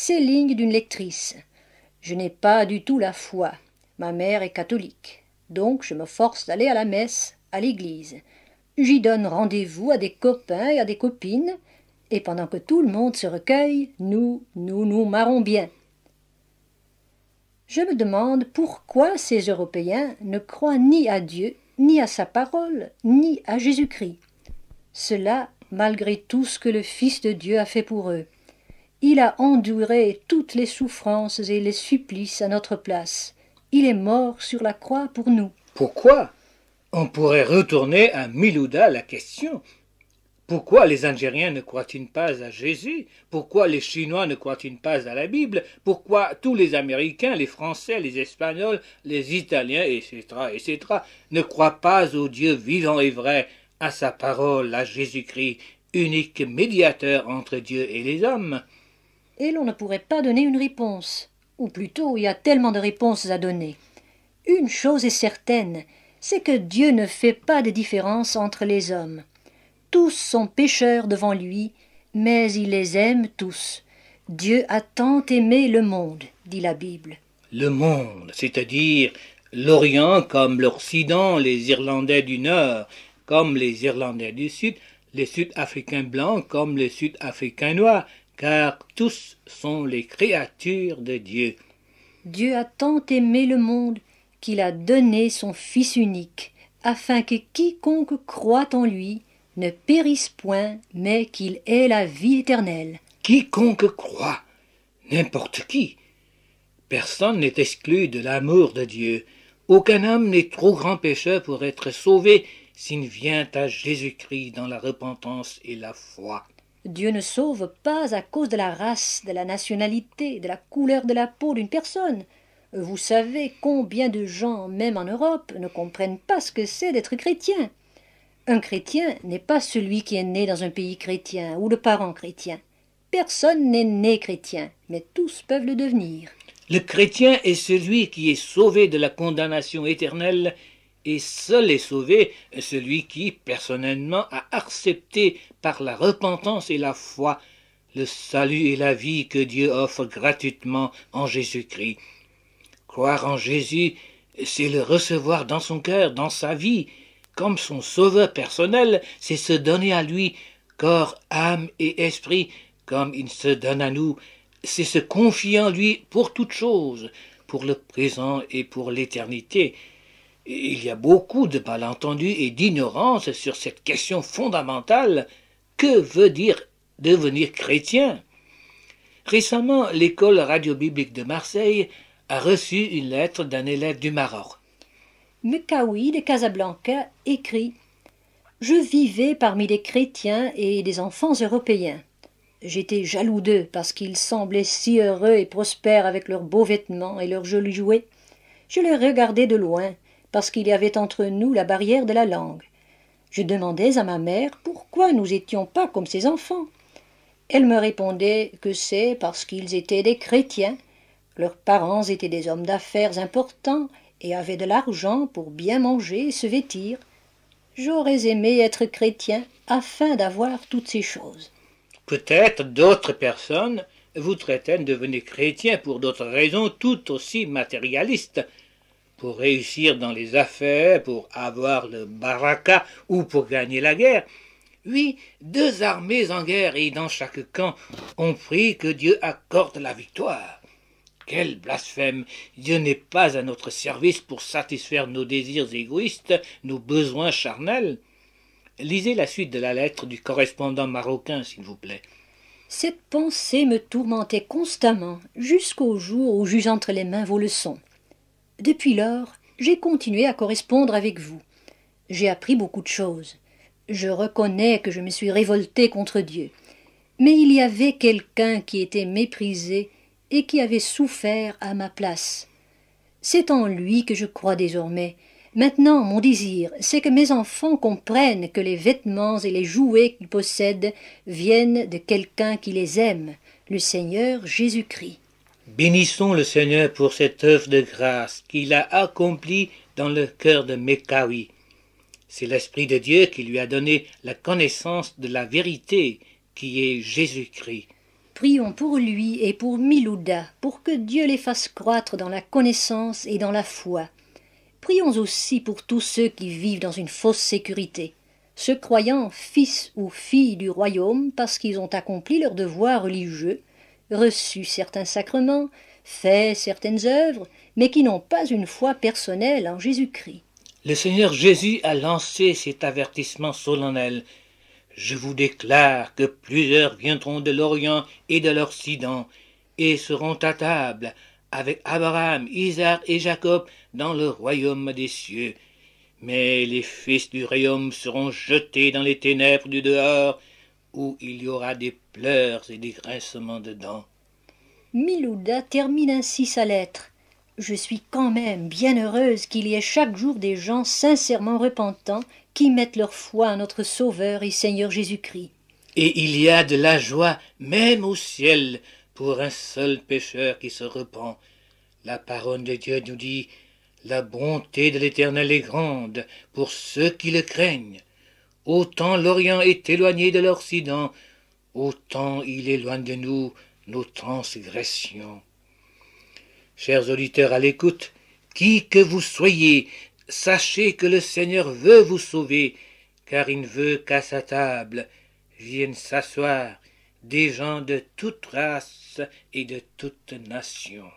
ces lignes d'une lectrice. Je n'ai pas du tout la foi. Ma mère est catholique. Donc je me force d'aller à la messe, à l'église. J'y donne rendez-vous à des copains et à des copines, et pendant que tout le monde se recueille, nous, nous nous marrons bien. Je me demande pourquoi ces Européens ne croient ni à Dieu, ni à sa parole, ni à Jésus-Christ. Cela malgré tout ce que le Fils de Dieu a fait pour eux. Il a enduré toutes les souffrances et les supplices à notre place. Il est mort sur la croix pour nous. Pourquoi On pourrait retourner à Milouda la question. Pourquoi les Algériens ne croient-ils pas à Jésus Pourquoi les Chinois ne croient-ils pas à la Bible Pourquoi tous les Américains, les Français, les Espagnols, les Italiens, etc., etc., ne croient pas au Dieu vivant et vrai, à sa parole, à Jésus-Christ, unique médiateur entre Dieu et les hommes et l'on ne pourrait pas donner une réponse. Ou plutôt, il y a tellement de réponses à donner. Une chose est certaine, c'est que Dieu ne fait pas de différence entre les hommes. Tous sont pécheurs devant lui, mais il les aime tous. Dieu a tant aimé le monde, dit la Bible. Le monde, c'est-à-dire l'Orient comme l'Occident, les Irlandais du Nord comme les Irlandais du Sud, les Sud-Africains blancs comme les Sud-Africains noirs, car tous sont les créatures de Dieu. Dieu a tant aimé le monde qu'il a donné son Fils unique, afin que quiconque croit en lui ne périsse point, mais qu'il ait la vie éternelle. Quiconque croit, n'importe qui. Personne n'est exclu de l'amour de Dieu. Aucun homme n'est trop grand pécheur pour être sauvé s'il vient à Jésus-Christ dans la repentance et la foi. Dieu ne sauve pas à cause de la race, de la nationalité, de la couleur de la peau d'une personne. Vous savez combien de gens, même en Europe, ne comprennent pas ce que c'est d'être chrétien. Un chrétien n'est pas celui qui est né dans un pays chrétien ou de parents chrétiens. Personne n'est né chrétien, mais tous peuvent le devenir. Le chrétien est celui qui est sauvé de la condamnation éternelle et seul est sauvé celui qui, personnellement, a accepté par la repentance et la foi le salut et la vie que Dieu offre gratuitement en Jésus-Christ. Croire en Jésus, c'est le recevoir dans son cœur, dans sa vie, comme son sauveur personnel, c'est se donner à lui corps, âme et esprit, comme il se donne à nous, c'est se confier en lui pour toutes choses, pour le présent et pour l'éternité. Il y a beaucoup de malentendus et d'ignorance sur cette question fondamentale que veut dire devenir chrétien Récemment, l'école radio-biblique de Marseille a reçu une lettre d'un élève du Maroc. Mekawi de Casablanca écrit Je vivais parmi les chrétiens et des enfants européens. J'étais jaloux d'eux parce qu'ils semblaient si heureux et prospères avec leurs beaux vêtements et leurs jolis jouets. Je les regardais de loin parce qu'il y avait entre nous la barrière de la langue. Je demandais à ma mère pourquoi nous étions pas comme ses enfants. Elle me répondait que c'est parce qu'ils étaient des chrétiens. Leurs parents étaient des hommes d'affaires importants et avaient de l'argent pour bien manger et se vêtir. J'aurais aimé être chrétien afin d'avoir toutes ces choses. Peut-être d'autres personnes vous traitaient de devenir chrétiens pour d'autres raisons tout aussi matérialistes pour réussir dans les affaires, pour avoir le baraka ou pour gagner la guerre. Oui, deux armées en guerre et dans chaque camp ont prie que Dieu accorde la victoire. Quel blasphème Dieu n'est pas à notre service pour satisfaire nos désirs égoïstes, nos besoins charnels. Lisez la suite de la lettre du correspondant marocain, s'il vous plaît. Cette pensée me tourmentait constamment, jusqu'au jour où j'eus entre les mains vos leçons. Depuis lors, j'ai continué à correspondre avec vous. J'ai appris beaucoup de choses. Je reconnais que je me suis révolté contre Dieu. Mais il y avait quelqu'un qui était méprisé et qui avait souffert à ma place. C'est en lui que je crois désormais. Maintenant, mon désir, c'est que mes enfants comprennent que les vêtements et les jouets qu'ils possèdent viennent de quelqu'un qui les aime, le Seigneur Jésus-Christ. Bénissons le Seigneur pour cette œuvre de grâce qu'il a accomplie dans le cœur de Mekawi. C'est l'Esprit de Dieu qui lui a donné la connaissance de la vérité qui est Jésus-Christ. Prions pour lui et pour Milouda, pour que Dieu les fasse croître dans la connaissance et dans la foi. Prions aussi pour tous ceux qui vivent dans une fausse sécurité, se croyant fils ou filles du royaume parce qu'ils ont accompli leurs devoirs religieux, reçu certains sacrements, fait certaines œuvres, mais qui n'ont pas une foi personnelle en Jésus-Christ. Le Seigneur Jésus a lancé cet avertissement solennel. Je vous déclare que plusieurs viendront de l'Orient et de l'Occident, et seront à table avec Abraham, Isaac et Jacob dans le royaume des cieux. Mais les fils du royaume seront jetés dans les ténèbres du dehors, où il y aura des pleurs et des grincements de dents. Milouda termine ainsi sa lettre. Je suis quand même bien heureuse qu'il y ait chaque jour des gens sincèrement repentants qui mettent leur foi à notre Sauveur et Seigneur Jésus-Christ. Et il y a de la joie même au ciel pour un seul pécheur qui se repent. La parole de Dieu nous dit La bonté de l'Éternel est grande pour ceux qui le craignent, Autant l'Orient est éloigné de l'Occident, autant il éloigne de nous nos transgressions. Chers auditeurs à l'écoute, qui que vous soyez, sachez que le Seigneur veut vous sauver, car il ne veut qu'à sa table viennent s'asseoir des gens de toutes races et de toutes nations.